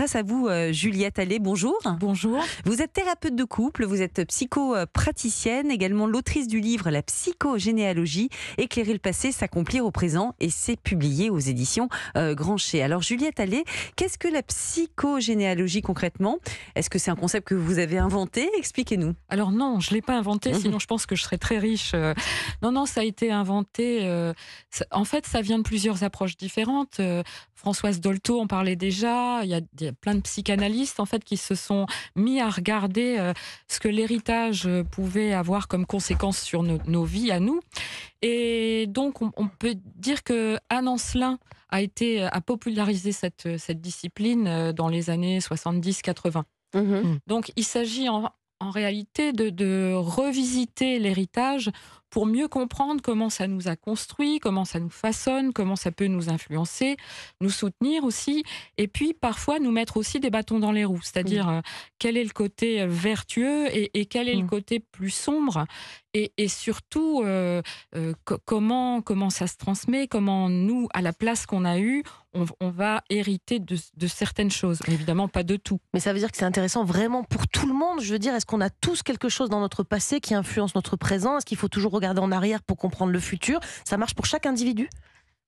grâce à vous, euh, Juliette Allais. Bonjour. Bonjour. Vous êtes thérapeute de couple, vous êtes psychopraticienne, également l'autrice du livre La psychogénéalogie, éclairer le passé, s'accomplir au présent, et c'est publié aux éditions euh, Grand Grancher. Alors, Juliette Allais, qu'est-ce que la psychogénéalogie concrètement Est-ce que c'est un concept que vous avez inventé Expliquez-nous. Alors, non, je ne l'ai pas inventé, mmh. sinon je pense que je serais très riche. Euh. Non, non, ça a été inventé. en fait, ça vient de plusieurs approches différentes. Françoise Dolto en parlait déjà. Il y a plein de psychanalystes en fait qui se sont mis à regarder euh, ce que l'héritage euh, pouvait avoir comme conséquence sur nos vies à nous. Et donc, on, peut dire que Anne Ancelin a été à euh, popularisé cette, cette discipline dans les années 70-80. Mmh donc, il s'agit en, en réalité de, revisiter l'héritage pour mieux comprendre comment ça nous a construit, comment ça nous façonne, comment ça peut nous influencer, nous soutenir aussi, et puis parfois nous mettre aussi des bâtons dans les roues, c'est-à-dire euh, quel est le côté euh, vertueux et, quel est le mmh. côté plus sombre et, surtout euh, euh, comment, comment ça se transmet, comment nous, à la place qu'on a eue, on, va hériter de, de, certaines choses, évidemment pas de tout. Mais ça veut dire que c'est intéressant vraiment pour tout le monde. Je veux dire, est-ce qu'on a tous quelque chose dans notre passé qui influence notre présent Est-ce qu'il faut toujours regarder en arrière pour comprendre le futur Ça marche pour chaque individu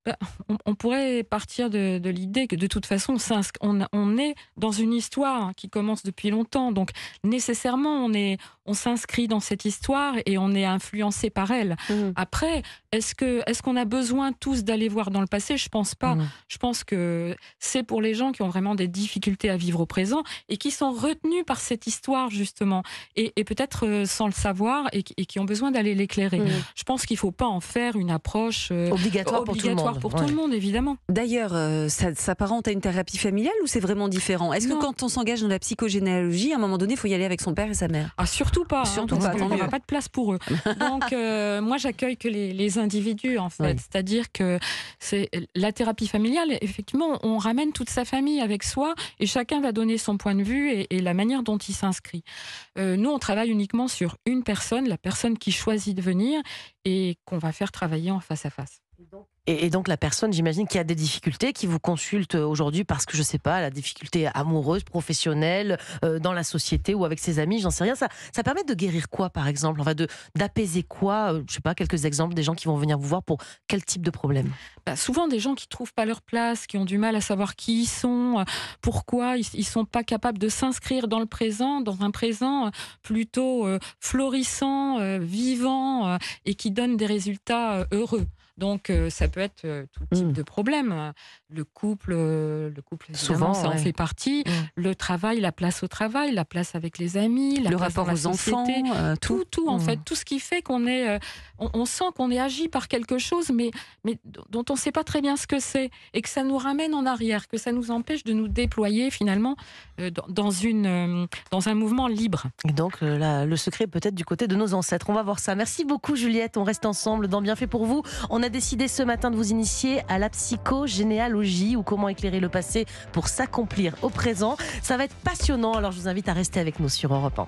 bah, on, pourrait partir de, l'idée que de toute façon, on, est dans une histoire qui commence depuis longtemps. Donc nécessairement, on est, on s'inscrit dans cette histoire et on est influencé par elle. Mhm. Après, est-ce que est-ce qu'on a besoin tous d'aller voir dans le passé Je pense pas. Mhm. Je pense que c'est pour les gens qui ont vraiment des difficultés à vivre au présent et qui sont retenus par cette histoire justement et, peut-être euh, sans le savoir et, qui ont besoin d'aller l'éclairer. Mhm. Je pense qu'il ne faut pas en faire une approche obligatoire, euh, obligatoire pour tout le monde pour tout le monde, évidemment. D'ailleurs, euh, ça s'apparente à une thérapie familiale ou c'est vraiment différent Est-ce que quand on s'engage dans la psychogénéalogie, à un moment donné, il faut y aller avec son père et sa mère Ah, surtout pas. Hein, surtout pas, parce pas. On pas de place pour eux. Donc, euh, moi, j'accueille que les, individus, en fait. C'est-à-dire que c'est la thérapie familiale, effectivement, on ramène toute sa famille avec soi et chacun va donner son point de vue et, la manière dont il s'inscrit. Euh, nous, on travaille uniquement sur une personne, la personne qui choisit de venir et qu'on va faire travailler en face à face. donc, et, donc la personne, j'imagine, qui a des difficultés, qui vous consulte aujourd'hui parce que je ne sais pas, la difficulté amoureuse, professionnelle, euh, dans la société ou avec ses amis, j'en sais rien. Ça, ça permet de guérir quoi, par exemple Enfin, de d'apaiser quoi euh, Je sais pas, quelques exemples des gens qui vont venir vous voir pour quel type de problème bah, Souvent des gens qui trouvent pas leur place, qui ont du mal à savoir qui ils sont, euh, pourquoi ils, ne sont pas capables de s'inscrire dans le présent, dans un présent plutôt florissant, vivant et qui donne des résultats heureux. Donc, ça peut être tout type mmh. de problème. Hein. Le couple, le couple souvent, ça en fait partie. Mmh. Le travail, la place au travail, la place avec les amis, le rapport aux enfants, euh, tout, tout, en fait, mmh. tout ce qui fait qu'on est, on, sent qu'on est agi par quelque chose, mais, mais dont on ne sait pas très bien ce que c'est, et que ça nous ramène en arrière, que ça nous empêche de nous déployer finalement dans, une, dans un mouvement libre. Et donc, le secret peut-être du côté de nos ancêtres. On va voir ça. Merci beaucoup, Juliette. On reste ensemble dans Bienfait pour vous. On on a décidé ce matin de vous initier à la psychogénéalogie ou comment éclairer le passé pour s'accomplir au présent. Ça va être passionnant, alors je vous invite à rester avec nous sur Europe 1.